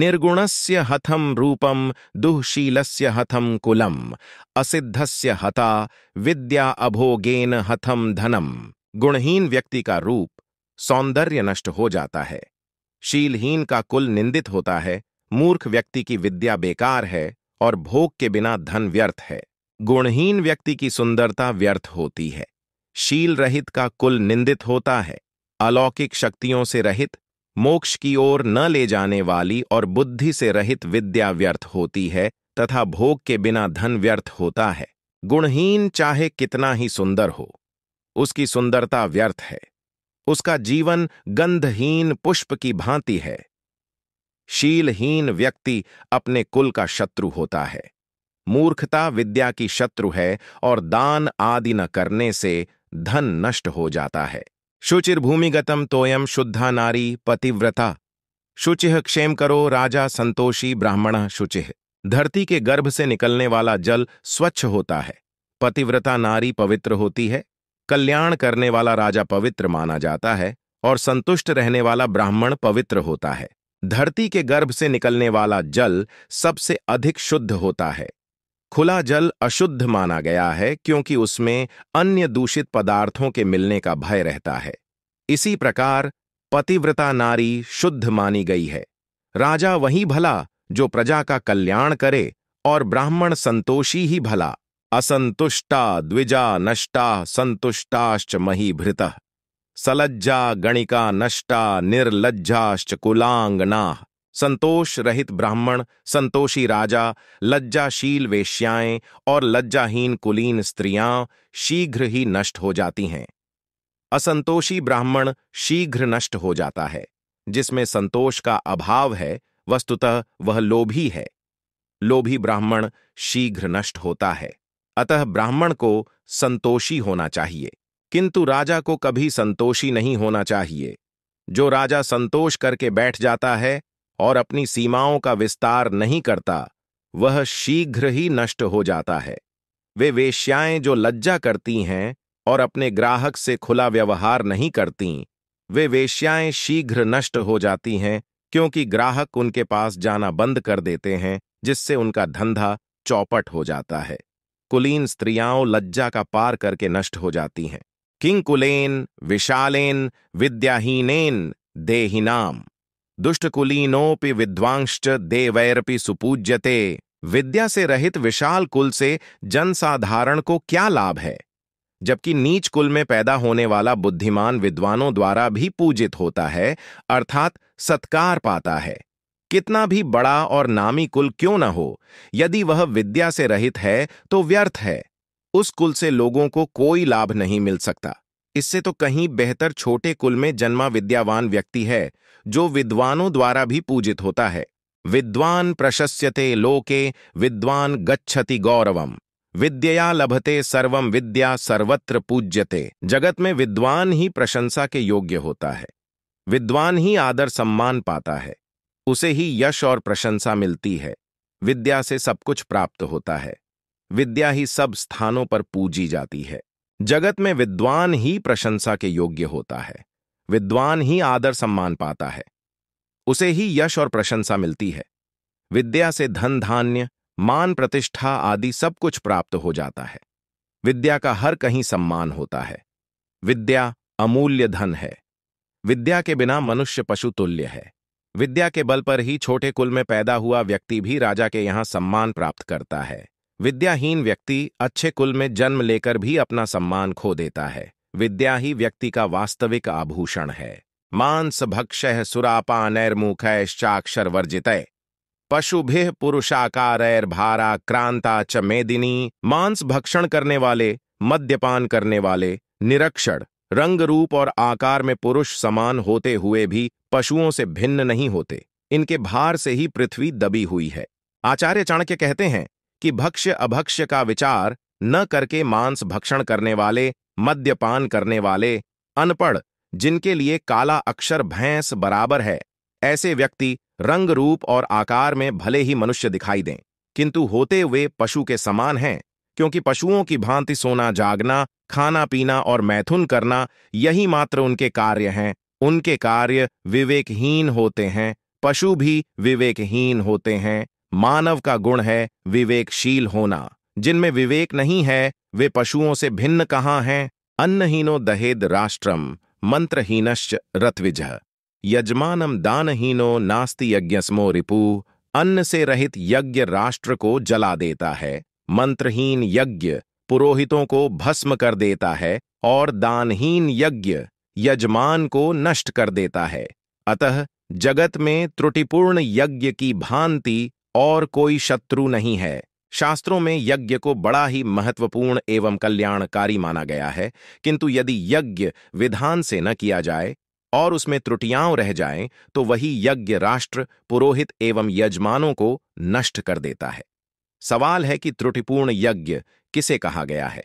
निर्गुणस्य हथम रूपम दुःशीलस्य हथं कुलम् असिद्धस्य हता विद्या अभोगेन हथम धनम गुणहीन व्यक्ति का रूप सौंदर्य नष्ट हो जाता है शीलहीन का कुल निंदित होता है मूर्ख व्यक्ति की विद्या बेकार है और भोग के बिना धन व्यर्थ है गुणहीन व्यक्ति की सुंदरता व्यर्थ होती है शील रहित का कुल निंदित होता है अलौकिक शक्तियों से रहित मोक्ष की ओर न ले जाने वाली और बुद्धि से रहित विद्या व्यर्थ होती है तथा भोग के बिना धन व्यर्थ होता है गुणहीन चाहे कितना ही सुंदर हो उसकी सुंदरता व्यर्थ है उसका जीवन गंधहीन पुष्प की भांति है शीलहीन व्यक्ति अपने कुल का शत्रु होता है मूर्खता विद्या की शत्रु है और दान आदि न करने से धन नष्ट हो जाता है शुचिर्भूमिगतम तोयम शुद्धा नारी पतिव्रता शुचि क्षेम करो राजा संतोषी ब्राह्मण शुचि धरती के गर्भ से निकलने वाला जल स्वच्छ होता है पतिव्रता नारी पवित्र होती है कल्याण करने वाला राजा पवित्र माना जाता है और संतुष्ट रहने वाला ब्राह्मण पवित्र होता है धरती के गर्भ से निकलने वाला जल सबसे अधिक शुद्ध होता है खुला जल अशुद्ध माना गया है क्योंकि उसमें अन्य दूषित पदार्थों के मिलने का भय रहता है इसी प्रकार पतिव्रता नारी शुद्ध मानी गई है राजा वही भला जो प्रजा का कल्याण करे और ब्राह्मण संतोषी ही भला असंतुष्टा द्विजा नष्टा संतुष्टाश्च मही भृत सलज्जा गणिका नष्टा निर्लज्जाश्च कुलांगना संतोष रहित ब्राह्मण संतोषी राजा लज्जाशील वेश्याएं और लज्जाहीन कुलीन स्त्रियां शीघ्र ही नष्ट हो जाती हैं असंतोषी ब्राह्मण शीघ्र नष्ट हो जाता है जिसमें संतोष का अभाव है वस्तुतः वह लोभी है लोभी ब्राह्मण शीघ्र नष्ट होता है अतः ब्राह्मण को संतोषी होना चाहिए किंतु राजा को कभी संतोषी नहीं होना चाहिए जो राजा संतोष करके बैठ जाता है और अपनी सीमाओं का विस्तार नहीं करता वह शीघ्र ही नष्ट हो जाता है वे वेश्याएं जो लज्जा करती हैं और अपने ग्राहक से खुला व्यवहार नहीं करती वे वेश्याएं शीघ्र नष्ट हो जाती हैं क्योंकि ग्राहक उनके पास जाना बंद कर देते हैं जिससे उनका धंधा चौपट हो जाता है कुलीन स्त्रियाओं लज्जा का पार करके नष्ट हो जाती हैं किंकुलेन विशालेन विद्याहीनेन देहिनाम दुष्टकुलीनोपि विद्वांश देवैरपि सुपूज्यते विद्या से रहित विशाल कुल से जनसाधारण को क्या लाभ है जबकि नीच कुल में पैदा होने वाला बुद्धिमान विद्वानों द्वारा भी पूजित होता है अर्थात सत्कार पाता है कितना भी बड़ा और नामी कुल क्यों न हो यदि वह विद्या से रहित है तो व्यर्थ है उस कुल से लोगों को कोई लाभ नहीं मिल सकता इससे तो कहीं बेहतर छोटे कुल में जन्मा विद्यावान व्यक्ति है जो विद्वानों द्वारा भी पूजित होता है विद्वान प्रशस्यते लोके विद्वान गच्छति गौरवम विद्या लभते सर्वम विद्या सर्वत्र पूज्यते जगत में विद्वान ही प्रशंसा के योग्य होता है विद्वान ही आदर सम्मान पाता है उसे ही यश और प्रशंसा मिलती है विद्या से सब कुछ प्राप्त होता है विद्या ही सब स्थानों पर पूजी जाती है जगत में विद्वान ही प्रशंसा के योग्य होता है विद्वान ही आदर सम्मान पाता है उसे ही यश और प्रशंसा मिलती है विद्या से धन धान्य मान प्रतिष्ठा आदि सब कुछ प्राप्त हो जाता है विद्या का हर कहीं सम्मान होता है विद्या अमूल्य धन है विद्या के बिना मनुष्य पशु तुल्य है विद्या के बल पर ही छोटे कुल में पैदा हुआ व्यक्ति भी राजा के यहाँ सम्मान प्राप्त करता है विद्याहीन व्यक्ति अच्छे कुल में जन्म लेकर भी अपना सम्मान खो देता है विद्या ही व्यक्ति का वास्तविक आभूषण है मांस भक्ष सुरापानैर्मुखैश्चाक्षर वर्जितय पशुभिह भारा क्रांता च मेदिनी मांस भक्षण करने वाले मद्यपान करने वाले निरक्षर रंग रूप और आकार में पुरुष समान होते हुए भी पशुओं से भिन्न नहीं होते इनके भार से ही पृथ्वी दबी हुई है आचार्य चाणक्य कहते हैं कि भक्ष्य अभक्ष्य का विचार न करके मांस भक्षण करने वाले मद्यपान करने वाले अनपढ़ जिनके लिए काला अक्षर भैंस बराबर है ऐसे व्यक्ति रंग रूप और आकार में भले ही मनुष्य दिखाई दें किंतु होते हुए पशु के समान हैं क्योंकि पशुओं की भांति सोना जागना खाना पीना और मैथुन करना यही मात्र उनके कार्य हैं उनके कार्य विवेकहीन होते हैं पशु भी विवेकहीन होते हैं मानव का गुण है विवेकशील होना जिनमें विवेक नहीं है वे पशुओं से भिन्न कहाँ हैं अन्नहीनो दहेद राष्ट्रम मंत्रहीनश्च रत्विज यजमानम दानहीनो नास्ति यज्ञस्मो रिपु अन्न से रहित यज्ञ राष्ट्र को जला देता है मंत्रहीन यज्ञ पुरोहितों को भस्म कर देता है और दानहीन यज्ञ यजमान को नष्ट कर देता है अतः जगत में त्रुटिपूर्ण यज्ञ की भांति और कोई शत्रु नहीं है शास्त्रों में यज्ञ को बड़ा ही महत्वपूर्ण एवं कल्याणकारी माना गया है किंतु यदि यज्ञ विधान से न किया जाए और उसमें त्रुटियां रह जाएं तो वही यज्ञ राष्ट्र पुरोहित एवं यजमानों को नष्ट कर देता है सवाल है कि त्रुटिपूर्ण यज्ञ किसे कहा गया है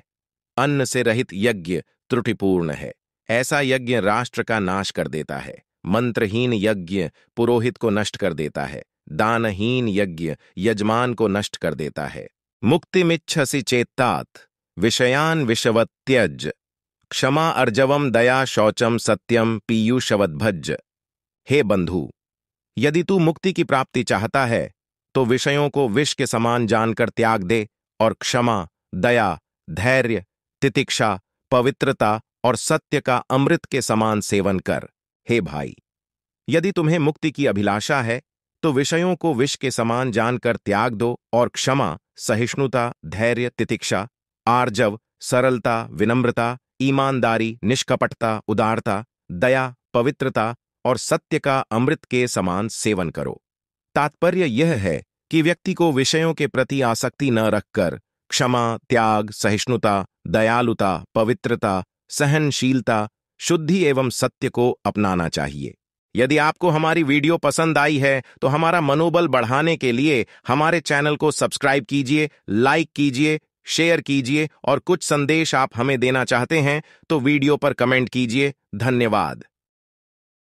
अन्न से रहित यज्ञ त्रुटिपूर्ण है ऐसा यज्ञ राष्ट्र का नाश कर देता है मंत्रहीन यज्ञ पुरोहित को नष्ट कर देता है दानहीन यज्ञ यजमान को नष्ट कर देता है मुक्तिमिच्छसि चेतात विषयान विषवत्यज क्षमा अर्जवम दया शौचम सत्यम पीयूषवद्भज हे बंधु यदि तू मुक्ति की प्राप्ति चाहता है तो विषयों को विष के समान जानकर त्याग दे और क्षमा दया धैर्य तितिक्षा पवित्रता और सत्य का अमृत के समान सेवन कर हे भाई यदि तुम्हें मुक्ति की अभिलाषा है तो विषयों को विष के समान जानकर त्याग दो और क्षमा सहिष्णुता धैर्य तितिक्षा आर्जव सरलता विनम्रता ईमानदारी निष्कपटता उदारता दया पवित्रता और सत्य का अमृत के समान सेवन करो तात्पर्य यह है कि व्यक्ति को विषयों के प्रति आसक्ति न रखकर क्षमा त्याग सहिष्णुता दयालुता पवित्रता सहनशीलता शुद्धि एवं सत्य को अपनाना चाहिए यदि आपको हमारी वीडियो पसंद आई है तो हमारा मनोबल बढ़ाने के लिए हमारे चैनल को सब्सक्राइब कीजिए लाइक कीजिए शेयर कीजिए और कुछ संदेश आप हमें देना चाहते हैं तो वीडियो पर कमेंट कीजिए धन्यवाद